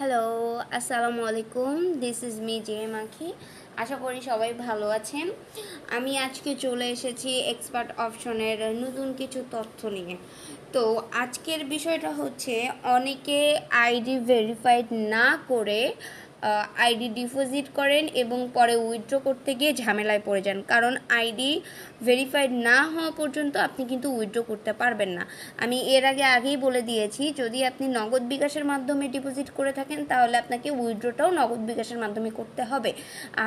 hello আসসালামু আলাইকুম this is me J মাখি আশা করি সবাই ভালো আছেন আমি আজকে চলে এসেছি এক্সপার্ট অপশনের নতুন কিছু তথ্য নিয়ে তো আজকের বিষয়টা হচ্ছে অনেকে আইডি ভেরিফাইড না করে আইডি ডিপোজিট করেন এবং পরে উইথড্র করতে গিয়ে ঝামেলায় পড়ে যান কারণ আইডি ভেরিফাইড না হওয়া পর্যন্ত আপনি কিন্তু উইথড্র করতে পারবেন না আমি এর আগে আগেই বলে দিয়েছি যদি আপনি নগদ বিকাশের মাধ্যমে ডিপোজিট করে থাকেন তাহলে আপনাকে উইথড্রটাও নগদ বিকাশের মাধ্যমে করতে হবে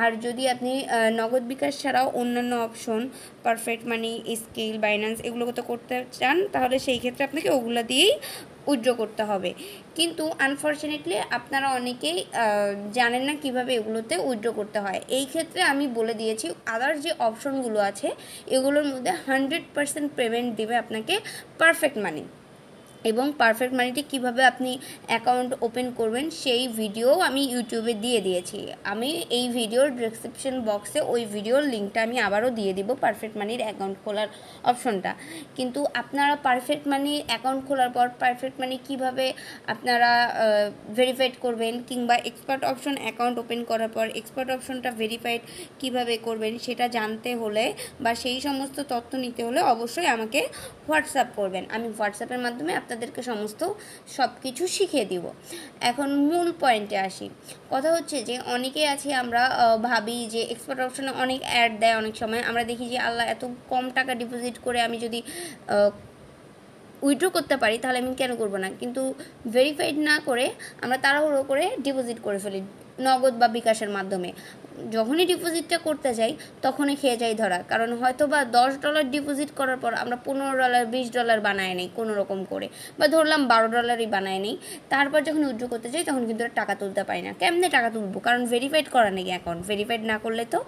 আর যদি আপনি নগদ বিকাশ ছাড়াও অন্যান্য option Perfect Money Skrill Binance এগুলো তো করতে চান তাহলে সেই ক্ষেত্রে আপনাকে ওগুলো দিয়েই উইথড্র করতে হবে কিন্তু আনফর্চুনেটলি আপনারা অনেকেই জানেন না কিভাবে এগুলোতে উইথড্র করতে হয় এই ক্ষেত্রে আমি বলে দিয়েছি আদার যে অপশনগুলো আছে এগুলোর মধ্যে হান্ড্রেড পেমেন্ট দেবে আপনাকে পারফেক্ট মানি এবং পারফেক্ট মানিটি কিভাবে আপনি অ্যাকাউন্ট ওপেন করবেন সেই ভিডিও আমি ইউটিউবে দিয়ে দিয়েছি আমি এই ভিডিওর ডিসক্রিপশন বক্সে ওই ভিডিওর লিঙ্কটা আমি আবারও দিয়ে দিব পারফেক্ট মানির অ্যাকাউন্ট খোলার অপশনটা কিন্তু আপনারা পারফেক্ট মানি অ্যাকাউন্ট খোলার পর পারফেক্ট মানি কিভাবে আপনারা ভেরিফাইড করবেন কিংবা এক্সপার্ট অপশন অ্যাকাউন্ট ওপেন করার পর এক্সপার্ট অপশনটা ভেরিফাইড কিভাবে করবেন সেটা জানতে হলে বা সেই সমস্ত তথ্য নিতে হলে অবশ্যই আমাকে হোয়াটসঅ্যাপ করবেন আমি হোয়াটসঅ্যাপের মাধ্যমে তাদেরকে সমস্ত সব কিছু শিখিয়ে দিব এখন মূল পয়েন্টে আসি কথা হচ্ছে যে অনেকে আছে আমরা ভাবি যে এক্সপার্ট অপশনে অনেক অ্যাড দেয় অনেক সময় আমরা দেখি যে আল্লাহ এত কম টাকা ডিপোজিট করে আমি যদি উইড্রো করতে পারি তাহলে আমি কেন করবো না কিন্তু ভেরিফাইড না করে আমরা তাড়াহুড়ো করে ডিপোজিট করে ফেলি নগদ বা বিকাশের মাধ্যমে যখনই ডিপোজিটটা করতে যাই তখনই খেয়ে যাই ধরা কারণ হয়তো বা দশ ডলার ডিপোজিট করার পর আমরা পনেরো ডলার বিশ ডলার বানায় নেই কোনো রকম করে বা ধরলাম বারো ডলারই বানায় নেই তারপর যখন উইথড্র করতে যাই তখন কিন্তু টাকা তুলতে পারি না কেমনে টাকা তুলবো কারণ ভেরিফাইড করা নেই অ্যাকাউন্ট ভেরিফাইড না করলে তো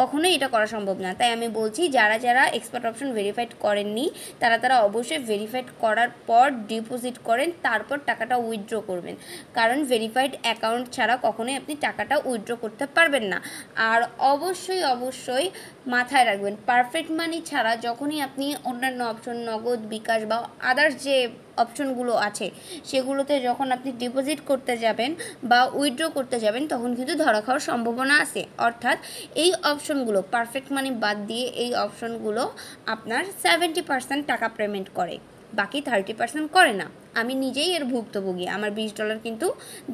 কখনোই এটা করা সম্ভব না তাই আমি বলছি যারা যারা এক্সপার্ট অপশন ভেরিফাইড করেননি তারা তারা অবশ্যই ভেরিফাইড করার পর ডিপোজিট করেন তারপর টাকাটা উইথড্র করবেন কারণ ভেরিফাইড অ্যাকাউন্ট ছাড়া কখনোই আপনি টাকাটা উইথড্র করতে পারবেন না আর অবশ্যই অবশ্যই মাথায় রাখবেন পারফেক্ট মানি ছাড়া যখনই আপনি অন্যান্য অপশন নগদ বিকাশ বা আদার্স যে অপশনগুলো আছে সেগুলোতে যখন আপনি ডিপোজিট করতে যাবেন বা উইথড্র করতে যাবেন তখন কিন্তু ধরা খাওয়ার সম্ভাবনা আছে অর্থাৎ এই অপশনগুলো পারফেক্ট মানি বাদ দিয়ে এই অপশনগুলো আপনার সেভেন্টি পার্সেন্ট টাকা পেমেন্ট করে বাকি থার্টি পার্সেন্ট করে না আমি নিজেই এর ভুক্তভোগী আমার বিশ ডলার কিন্তু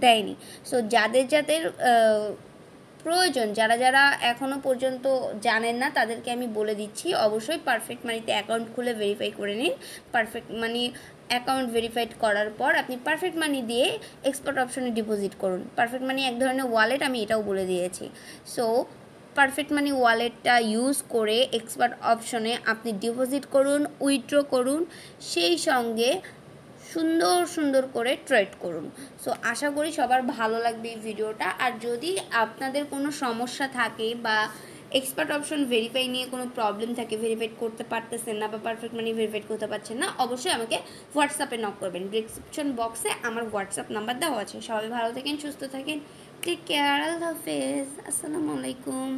দেয়নি সো যাদের যাদের প্রয়োজন যারা যারা এখনও পর্যন্ত জানেন না তাদেরকে আমি বলে দিচ্ছি অবশ্যই পারফেক্ট মানিতে অ্যাকাউন্ট খুলে ভেরিফাই করে নিন পারফেক্ট মানি অ্যাকাউন্ট ভেরিফাইড করার পর আপনি পারফেক্ট মানি দিয়ে এক্সপার্ট অপশনে ডিপোজিট করুন পারফেক্ট মানি এক ধরনের ওয়ালেট আমি এটাও বলে দিয়েছি সো পারফেক্ট মানি ওয়ালেটটা ইউজ করে এক্সপার্ট অপশনে আপনি ডিপোজিট করুন উইথড্র করুন সেই সঙ্গে সুন্দর সুন্দর করে ট্রেড করুন সো আশা করি সবার ভালো লাগবে এই ভিডিওটা আর যদি আপনাদের কোনো সমস্যা থাকে বা এক্সপার্ট অপশন ভেরিফাই নিয়ে কোনো প্রবলেম থাকে ভেরিফাইড করতে পারতেছেন না বা পারফেক্ট মানে ভেরিফাইড করতে পারছেন না অবশ্যই আমাকে হোয়াটসঅ্যাপে নক করবেন ডিসক্রিপশন বক্সে আমার হোয়াটসঅ্যাপ নাম্বার দেওয়া আছে সবাই ভালো থাকেন সুস্থ থাকেন টেক কেয়ার আল্লাহ হাফেজ আসসালামু আলাইকুম